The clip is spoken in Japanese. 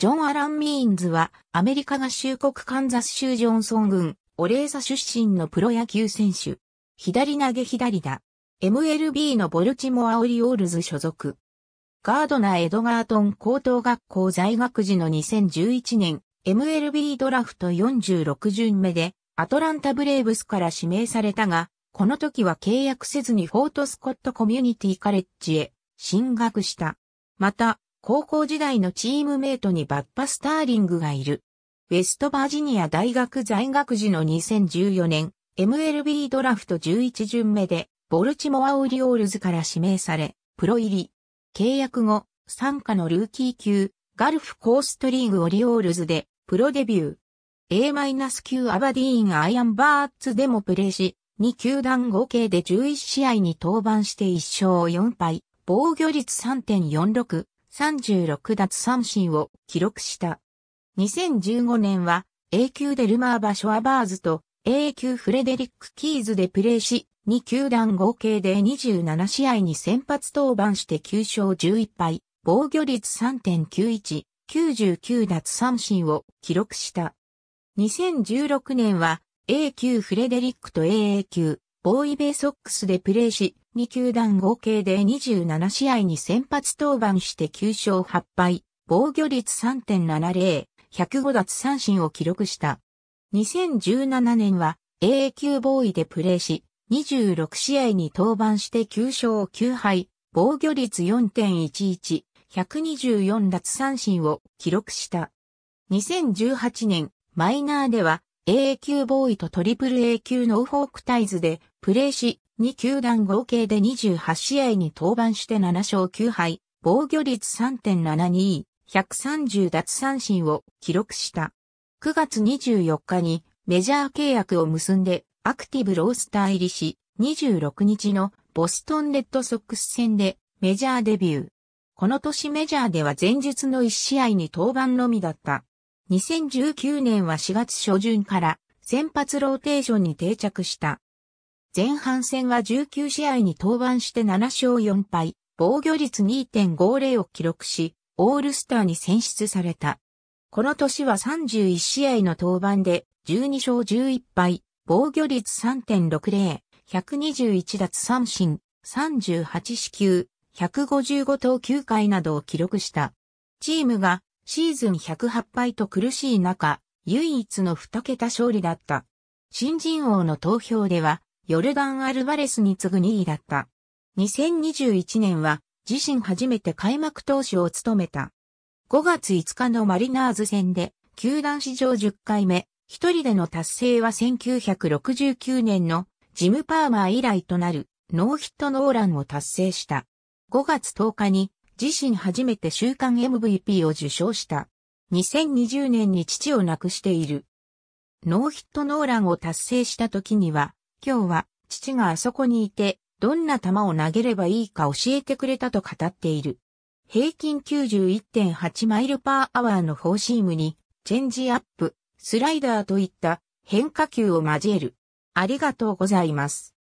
ジョン・アラン・ミーンズは、アメリカ合衆国カンザス州ジョンソン郡、オレーサ出身のプロ野球選手。左投げ左打。MLB のボルチモア・オリオールズ所属。ガードナー・エドガートン高等学校在学時の2011年、MLB ドラフト46巡目で、アトランタ・ブレーブスから指名されたが、この時は契約せずにフォートスコットコミュニティカレッジへ進学した。また、高校時代のチームメイトにバッパ・スターリングがいる。ウェストバージニア大学在学時の2014年、MLB ドラフト11巡目で、ボルチモア・オリオールズから指名され、プロ入り。契約後、参加のルーキー級、ガルフコーストリーグオリオールズで、プロデビュー。A- q アバディーンアイアンバーツでもプレーし、2球団合計で11試合に登板して1勝4敗、防御率3.46、36奪三振を記録した。2015年は A 級デルマーバ・ショアバーズと A 級フレデリック・キーズでプレーし、2球団合計で27試合に先発登板して9勝11敗、防御率3.91、99奪三振を記録した。2016年は A 級フレデリックと AA 級、ボーイベーソックスでプレーし、2球団合計で27試合に先発登板して9勝8敗、防御率3.70、105奪三振を記録した。2017年は AA 級ボーイでプレーし、26試合に登板して9勝9敗、防御率4.11、124奪三振を記録した。2018年、マイナーでは AA 級ボーイとトリプル A 級ノーフォークタイズでプレーし、2球団合計で28試合に登板して7勝9敗、防御率3.72、130奪三振を記録した。9月24日にメジャー契約を結んでアクティブロースター入りし、26日のボストンレッドソックス戦でメジャーデビュー。この年メジャーでは前日の1試合に登板のみだった。2019年は4月初旬から先発ローテーションに定着した。前半戦は19試合に登板して7勝4敗、防御率2.50を記録し、オールスターに選出された。この年は31試合の登板で12勝11敗、防御率3.60、121奪三振、38四球、155投9回などを記録した。チームがシーズン108敗と苦しい中、唯一の2桁勝利だった。新人王の投票では、ヨルダン・アルバレスに次ぐ2位だった。2021年は、自身初めて開幕投手を務めた。5月5日のマリナーズ戦で、球団史上10回目、一人での達成は1969年のジム・パーマー以来となるノーヒットノーランを達成した。5月10日に自身初めて週刊 MVP を受賞した。2020年に父を亡くしている。ノーヒットノーランを達成した時には、今日は父があそこにいて、どんな球を投げればいいか教えてくれたと語っている。平均91.8マイルパーアワーのフォーシームに、チェンジアップ、スライダーといった変化球を交える。ありがとうございます。